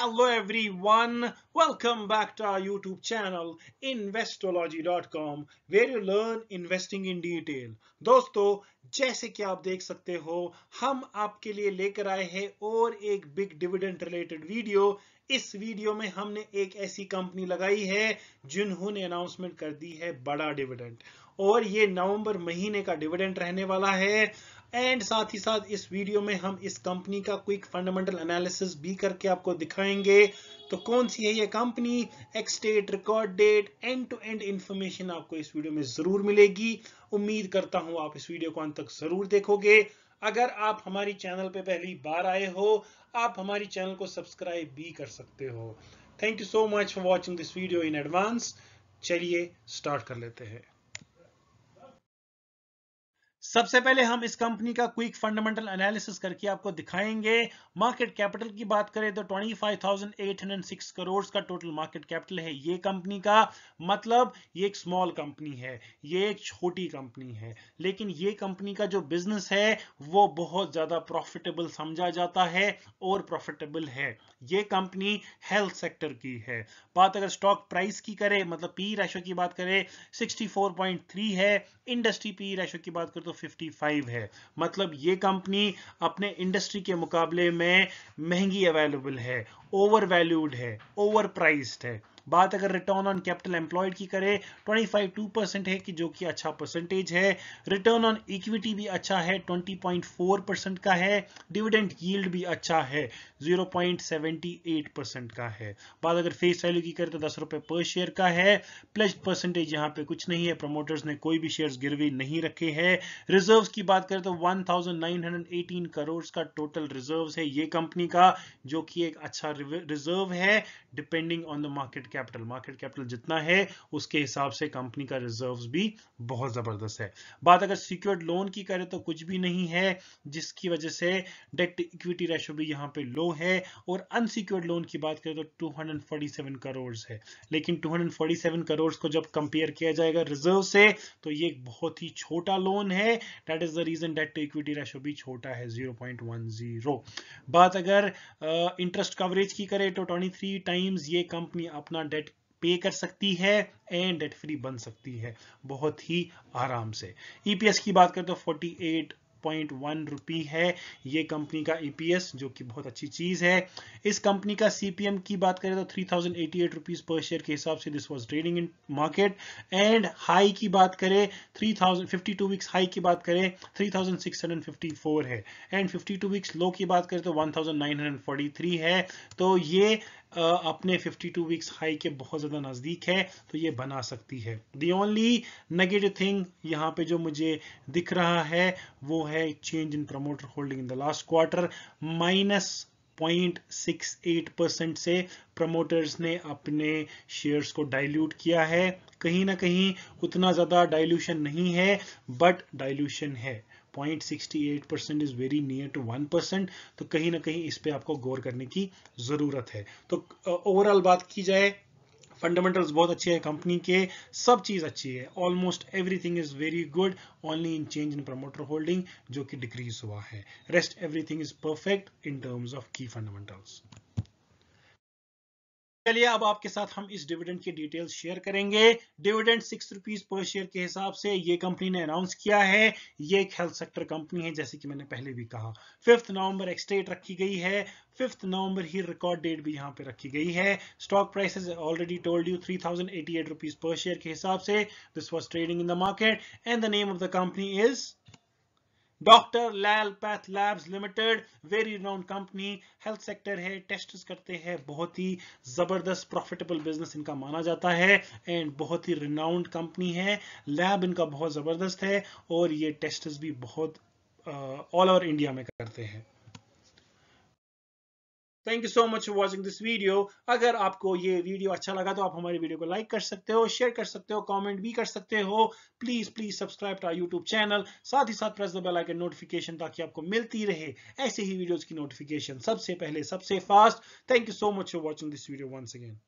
Hello everyone, welcome back to our YouTube channel investology.com where you learn investing in detail. दोस्तों जैसे कि आप देख सकते हो हम आपके लिए लेकर आए हैं और एक बिग डिविडेंड रिलेटेड वीडियो इस वीडियो में हमने एक ऐसी कंपनी लगाई है जिन्होंने अनाउंसमेंट कर दी है बड़ा डिविडेंड और ये नवंबर महीने का डिविडेंड रहने वाला है एंड साथ ही साथ इस वीडियो में हम इस कंपनी का क्विक फंडामेंटल एनालिसिस भी करके आपको दिखाएंगे तो कौन सी है ये company ex date record date end to end information आपको इस वीडियो में जरूर मिलेगी उम्मीद करता हूं आप इस वीडियो को अंत तक जरूर देखोगे अगर आप हमारी चैनल पे पहली बार आए हो आप हमारी चैनल को सब्सक्राइब भी कर सकते हो thank you so much for watching this video in advance चलिए स्टार्ट कर लेते हैं सबसे पहले हम इस कंपनी का क्विक फंडामेंटल एनालिसिस करके आपको दिखाएंगे मार्केट कैपिटल की बात करें तो 25,806 करोड़ का टोटल मार्केट कैपिटल है ये कंपनी का मतलब ये एक स्मॉल कंपनी है ये एक छोटी कंपनी है लेकिन ये कंपनी का जो बिजनेस है वो बहुत ज़्यादा प्रॉफिटेबल समझा जाता है और प्रॉफिटेबल है ये कंपनी हेल्थ सेक्टर की है बात अगर स्टॉक प्राइस की करें मतलब पी रेशो e की बात करें सिक्सटी है इंडस्ट्री पी रेशो की बात करें तो 55 है मतलब ये कंपनी अपने इंडस्ट्री के मुकाबले में महंगी अवेलेबल है ओवर वैल्यूड है ओवर प्राइस्ड है बात अगर रिटर्न ऑन कैपिटल एम्प्लॉयड की करें ट्वेंटी फाइव टू परसेंट है कि जो कि अच्छा परसेंटेज है रिटर्न ऑन इक्विटी भी अच्छा है ट्वेंटी पॉइंट फोर परसेंट का है डिविडेंट यील्ड भी अच्छा है zero point seventy eight percent का है बात अगर फेस वैल्यू की करें तो दस रुपए पर शेयर का है प्लस परसेंटेज यहाँ पे कुछ नहीं है प्रमोटर्स ने कोई भी शेयर्स गिरवी नहीं रखे है रिजर्व की बात करें तो वन करोड़ का टोटल रिजर्व है ये कंपनी का जो कि एक अच्छा रिजर्व है depending on the market capital market capital जितना है उसके हिसाब से कंपनी का रिजर्व्स भी बहुत ज़बरदस्त है बात अगर सिक्योर्ड लोन की करें तो कुछ भी नहीं है जिसकी वजह से डेट इक्विटी रेशो भी यहाँ पे लो है और अनसिक्योर्ड लोन की बात करें तो 247 करोड़ है लेकिन 247 करोड़ को जब कंपेयर किया जाएगा रिजर्व से तो ये एक बहुत ही छोटा लोन है debt is the reason debt to equity ratio भी छोटा है जीरो बात अगर इंटरेस्ट uh, कवरेज की करें तो 23 टाइम्स ये कंपनी अपना डेट पे कर सकती है एंड डेट फ्री बन सकती है बहुत ही आराम से ईपीएस e की बात करें तो 48.1 रुपी है ये कंपनी का ईपीएस e जो कि बहुत अच्छी चीज़ है इस कंपनी का सीपीएम की बात करें तो 3,088 रुपीस पर शेयर के हिसाब से this was trading in market and high की बात करें थ्री थाउजेंड वीक्स हाई की बात करें थ्री है एंड फिफ्टी वीक्स लो की बात करें तो वन है तो ये अपने 52 वीक्स हाई के बहुत ज़्यादा नज़दीक है तो ये बना सकती है दी ओनली नेगेटिव थिंग यहाँ पे जो मुझे दिख रहा है वो है change in promoter holding in the last quarter minus 0.68 percent से प्रमोटर्स ने अपने शेयर्स को डाइल्यूट किया है कहीं ना कहीं उतना ज़्यादा डाइल्यूशन नहीं है बट डाइल्यूशन है 0.68% इज वेरी नियर टू 1% तो कहीं ना कहीं इस पे आपको गौर करने की जरूरत है तो ओवरऑल बात की जाए फंडामेंटल्स बहुत अच्छे हैं कंपनी के सब चीज अच्छी है almost everything is very good only in change in promoter holding जो कि डिक्रीज हुआ है rest everything is perfect in terms of की फंडामेंटल्स चलिए अब आपके साथ हम इस डिविडेंड की डिटेल्स शेयर करेंगे dividend six rupees per share के हिसाब से ये कंपनी ने अनाउंस किया है ये एक हेल्थ सेक्टर कंपनी है जैसे कि मैंने पहले भी कहा फिफ्थ नवंबर एक्सटेट रखी गई है फिफ्थ नवंबर ही रिकॉर्ड डेट भी यहाँ पे रखी गई है stock price already told you three thousand eighty eight rupees per share के हिसाब से this was trading in the market and the name of the company is doctor Lal Path labs limited very renowned company health sector है test करते हैं बहुत ही जबरदस्त profitable business इनका माना जाता है एंड बहुत ही रिनाउंड कंपनी है लैब इनका बहुत जबरदस्त है और ये टेस्ट भी बहुत ऑल ओवर इंडिया में करते हैं thank you so much for watching this video अगर आपको ये वीडियो अच्छा लगा तो आप हमारे वीडियो को लाइक कर सकते हो शेयर कर सकते हो कॉमेंट भी कर सकते हो please please subscribe to YouTube channel साथ ही साथ press the bell icon notification ताकि आपको मिलती रहे ऐसे ही वीडियोज की नोटिफिकेशन सबसे पहले सबसे fast thank you so much for watching this video once again